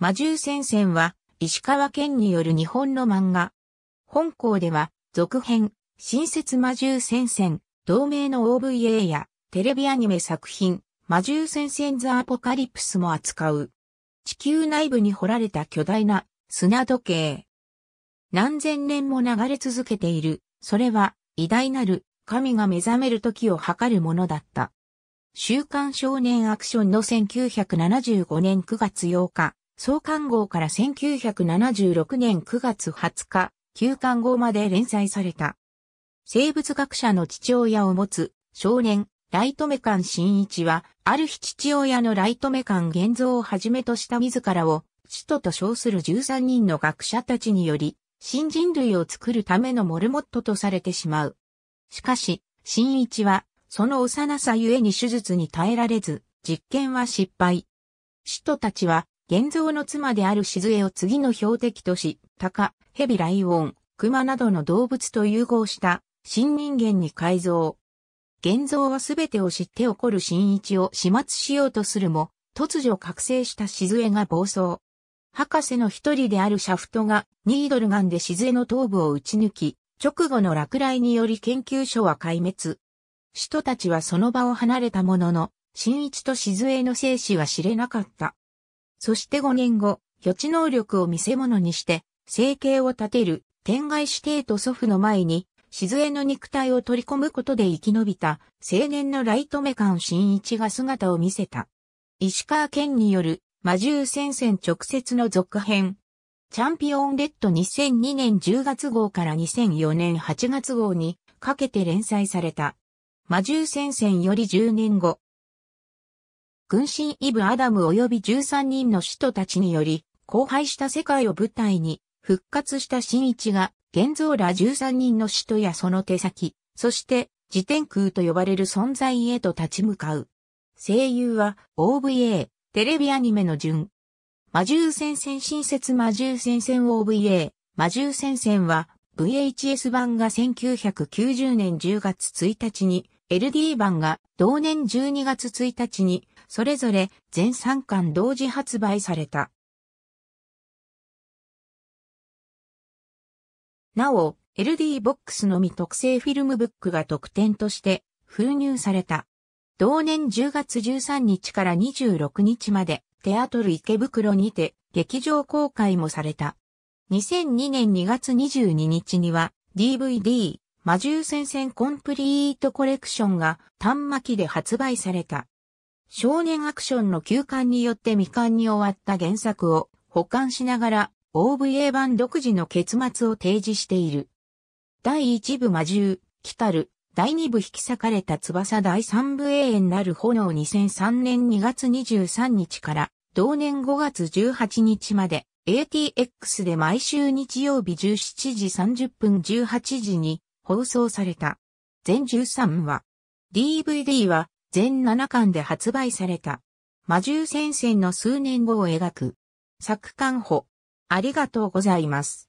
魔獣戦線は石川県による日本の漫画。本校では続編、新設魔獣戦線、同名の OVA やテレビアニメ作品、魔獣戦線ザ・アポカリプスも扱う。地球内部に掘られた巨大な砂時計。何千年も流れ続けている。それは偉大なる神が目覚める時を計るものだった。週刊少年アクションの1975年9月8日。創刊号から1976年9月20日、休刊号まで連載された。生物学者の父親を持つ少年、ライトメカン新一は、ある日父親のライトメカン現像をはじめとした自らを、使徒と称する13人の学者たちにより、新人類を作るためのモルモットとされてしまう。しかし、新一は、その幼さゆえに手術に耐えられず、実験は失敗。使徒たちは、現像の妻である静江を次の標的とし、鷹、蛇ライオン、熊などの動物と融合した新人間に改造。現像はすべてを知って起こる新一を始末しようとするも、突如覚醒した静江が暴走。博士の一人であるシャフトがニードルガンで静江の頭部を撃ち抜き、直後の落雷により研究所は壊滅。使徒たちはその場を離れたものの、新一と静江の生死は知れなかった。そして5年後、予知能力を見せ物にして、生計を立てる、天外指定と祖父の前に、静の肉体を取り込むことで生き延びた、青年のライトメカン新一が姿を見せた。石川県による、魔獣戦線直接の続編。チャンピオンレッド2002年10月号から2004年8月号にかけて連載された。魔獣戦線より10年後、軍神イブ・アダム及び13人の使徒たちにより、荒廃した世界を舞台に、復活した新一が、現像ら13人の使徒やその手先、そして、自天空と呼ばれる存在へと立ち向かう。声優は、OVA、テレビアニメの順。魔獣戦線新設魔獣戦線 OVA、魔獣戦線は、VHS 版が1990年10月1日に、LD 版が同年12月1日にそれぞれ全3巻同時発売された。なお、LD ボックスのみ特製フィルムブックが特典として封入された。同年10月13日から26日までテアトル池袋にて劇場公開もされた。2002年2月22日には DVD 魔獣戦線コンプリートコレクションが端末で発売された。少年アクションの休刊によって未完に終わった原作を保管しながら OVA 版独自の結末を提示している。第1部魔獣、来たる、第2部引き裂かれた翼第3部永遠なる炎2003年2月23日から同年5月18日まで ATX で毎週日曜日17時30分18時に放送された。全13話。DVD は全7巻で発売された。魔獣戦線の数年後を描く。作刊補。ありがとうございます。